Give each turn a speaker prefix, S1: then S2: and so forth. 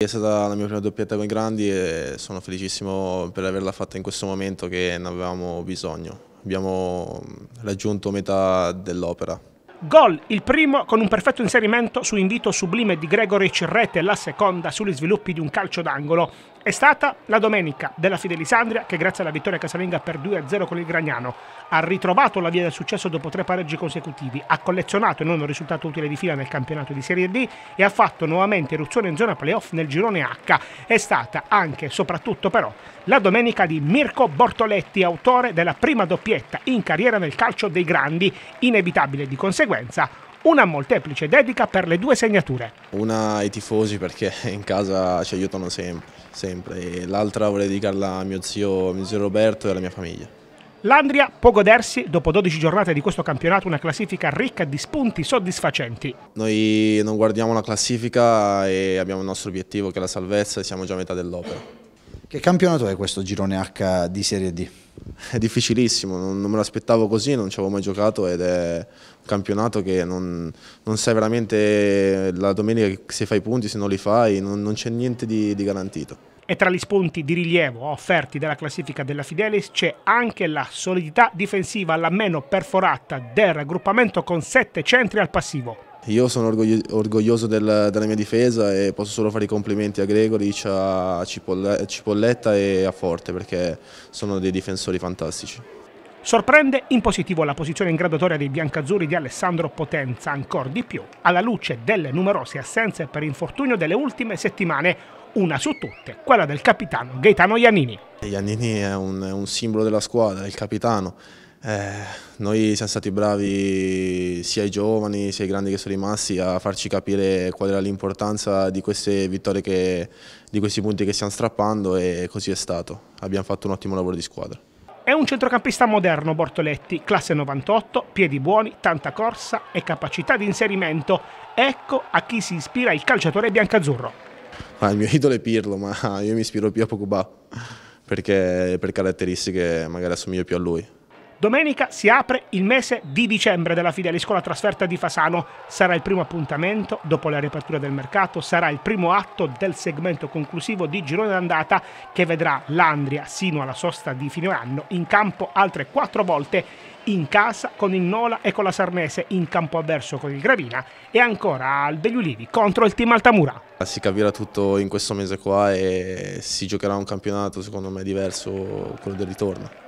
S1: È stata la mia prima doppietta con i grandi e sono felicissimo per averla fatta in questo momento che ne avevamo bisogno. Abbiamo mm, raggiunto metà dell'opera.
S2: Gol, il primo con un perfetto inserimento su invito sublime di Gregory Cirrete, la seconda sugli sviluppi di un calcio d'angolo. È stata la domenica della Fidelisandria che grazie alla vittoria casalinga per 2-0 con il Gragnano ha ritrovato la via del successo dopo tre pareggi consecutivi, ha collezionato non un risultato utile di fila nel campionato di Serie D e ha fatto nuovamente eruzione in zona playoff nel girone H. È stata anche e soprattutto però la domenica di Mirko Bortoletti, autore della prima doppietta in carriera nel calcio dei grandi, inevitabile di conseguenza una molteplice dedica per le due segnature.
S1: Una ai tifosi perché in casa ci aiutano sempre, sempre. e l'altra vorrei dedicarla a mio zio, mio zio Roberto e alla mia famiglia.
S2: L'Andria può godersi, dopo 12 giornate di questo campionato, una classifica ricca di spunti soddisfacenti.
S1: Noi non guardiamo la classifica e abbiamo il nostro obiettivo che è la salvezza e siamo già a metà dell'opera. Che campionato è questo girone H di Serie D? è difficilissimo, non, non me l'aspettavo così, non ci avevo mai giocato ed è un campionato che non, non sai veramente la domenica se fai i punti, se non li fai, non, non c'è niente di, di garantito.
S2: E tra gli spunti di rilievo offerti dalla classifica della Fidelis c'è anche la solidità difensiva, la meno perforata del raggruppamento con 7 centri al passivo.
S1: Io sono orgoglioso del, della mia difesa e posso solo fare i complimenti a Gregoric, a Cipolletta e a Forte perché sono dei difensori fantastici.
S2: Sorprende in positivo la posizione in graduatoria dei biancazzurri di Alessandro Potenza, ancora di più alla luce delle numerose assenze per infortunio delle ultime settimane, una su tutte, quella del capitano Gaetano Iannini.
S1: Iannini è un, è un simbolo della squadra, il capitano. Eh, noi siamo stati bravi sia i giovani sia i grandi che sono rimasti a farci capire qual era l'importanza di queste vittorie, che, di questi punti che stiamo strappando e così è stato. Abbiamo fatto un ottimo lavoro di squadra.
S2: È un centrocampista moderno Bortoletti, classe 98, piedi buoni, tanta corsa e capacità di inserimento. Ecco a chi si ispira il calciatore biancazzurro.
S1: Ah, il mio idolo è Pirlo, ma io mi ispiro più a Pogba perché per caratteristiche magari assomiglio più a lui.
S2: Domenica si apre il mese di dicembre della Fidelis con la trasferta di Fasano. Sarà il primo appuntamento dopo la riapertura del mercato, sarà il primo atto del segmento conclusivo di girone d'andata che vedrà l'Andria sino alla sosta di fine anno in campo altre quattro volte in casa con il Nola e con la Sarnese, in campo avverso con il Gravina e ancora al Begliulivi contro il team Altamura.
S1: Si capirà tutto in questo mese qua e si giocherà un campionato secondo me diverso quello del ritorno.